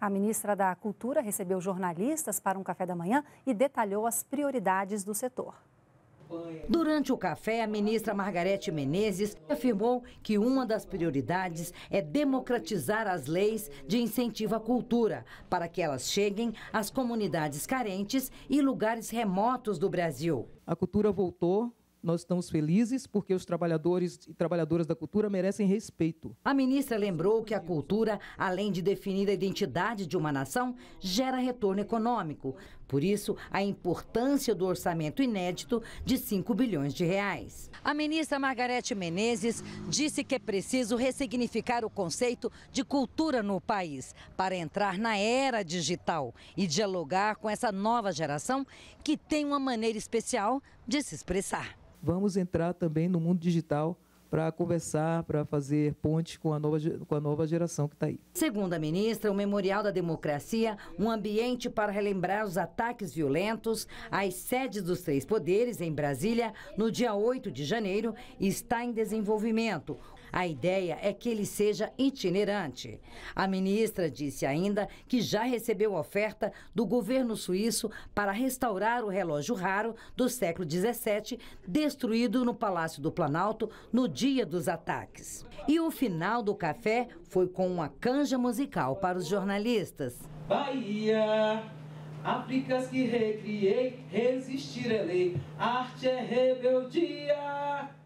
A ministra da Cultura recebeu jornalistas para um café da manhã e detalhou as prioridades do setor. Durante o café, a ministra Margarete Menezes afirmou que uma das prioridades é democratizar as leis de incentivo à cultura, para que elas cheguem às comunidades carentes e lugares remotos do Brasil. A cultura voltou nós estamos felizes porque os trabalhadores e trabalhadoras da cultura merecem respeito. A ministra lembrou que a cultura, além de definir a identidade de uma nação, gera retorno econômico. Por isso, a importância do orçamento inédito de 5 bilhões de reais. A ministra Margarete Menezes disse que é preciso ressignificar o conceito de cultura no país para entrar na era digital e dialogar com essa nova geração que tem uma maneira especial de se expressar vamos entrar também no mundo digital para conversar, para fazer pontes com a nova, com a nova geração que está aí. Segundo a ministra, o Memorial da Democracia, um ambiente para relembrar os ataques violentos às sedes dos três poderes em Brasília, no dia 8 de janeiro, está em desenvolvimento. A ideia é que ele seja itinerante. A ministra disse ainda que já recebeu oferta do governo suíço para restaurar o relógio raro do século XVII, destruído no Palácio do Planalto no dia dos ataques. E o final do café foi com uma canja musical para os jornalistas. Bahia, Áfricas que recriei, resistir é lei, arte é rebeldia.